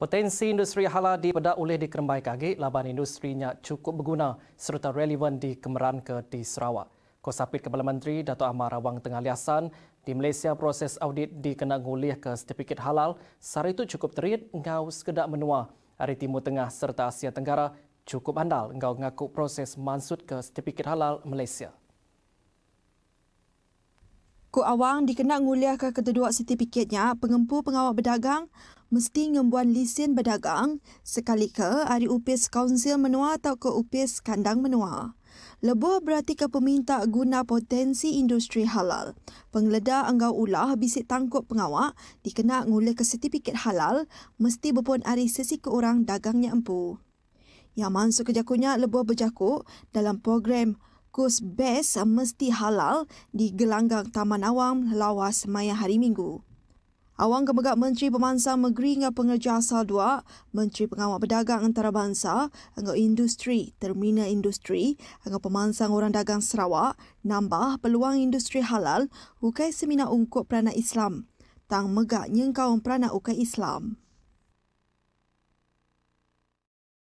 Potensi industri halal di Pedak boleh dikerembai kaki, laban industrinya cukup berguna serta relevan di Kemeran ke di Sarawak. Kosapit Kepala Menteri Dato' Ahmad Rawang Tengah Liasan, di Malaysia proses audit dikena ngulih ke setepikit halal, sehari itu cukup terit ngau sekedak menua. Hari Timur Tengah serta Asia Tenggara cukup andal ngau mengaku proses mansut ke setepikit halal Malaysia. Kuk Awang dikenal menguliahkan kedua sertifikatnya pengempu pengawal berdagang mesti ngembuan lisin berdagang sekali ke Hari Upis Kaunsil Menua atau ke Upis Kandang Menua. Lebuh berarti ke peminta guna potensi industri halal. Pengledah anggau ulah bisik tangkup pengawak dikena ngulih ke sertifikat halal mesti berpun hari sesi ke orang dagangnya empu. Yang masuk kejakunya lebuh berjakuk dalam program Kus bes mesti halal di gelanggang Taman awam lawas maya hari Minggu. Awang kebegak Menteri Pemansa Negeri dan Pengerja Asal Dua, Menteri Pengawal Pedagang Antarabangsa, Angga Industri, Terminal Industri, Angga Pemansang Orang Dagang Sarawak, nambah peluang industri halal hukai seminar ungkup peranak Islam. Tang megak nyengkaun peranak hukai Islam.